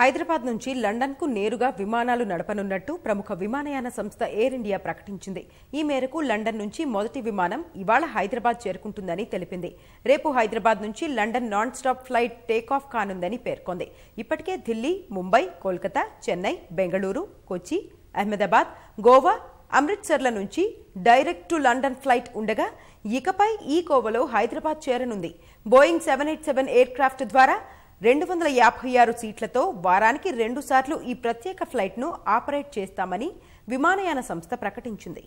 హైదరాబాద్ నుంచి లండన్కు నేరుగా విమానాలు నడపనున్నట్టు ప్రముఖ విమానయాన సంస్థ ఎయిర్ ఇండియా ప్రకటించింది ఈ మేరకు లండన్ నుంచి మొదటి విమానం ఇవాళ హైదరాబాద్ చేరుకుంటుందని తెలిపింది రేపు హైదరాబాద్ నుంచి London non stop flight take off కానుందని పేర్కొంది ఇప్పటికే ఢిల్లీ ముంబై కోల్కతా చెన్నై బెంగళూరు కొచ్చి అహ్మదాబాద్ గోవా అమృత్సర్ల నుంచి డైరెక్ట్ టు లండన్ ఫ్లైట్ ఉండగా ఇకపై ఈ కోవలో హైదరాబాద్ చేరనుంది Boeing seven eight seven aircraft ద్వారా రెండు వందల యాభై ఆరు సీట్లతో వారానికి రెండుసార్లు ఈ ప్రత్యేక ఫ్లైట్ను ఆపరేట్ చేస్తామని విమానయాన సంస్థ ప్రకటించింది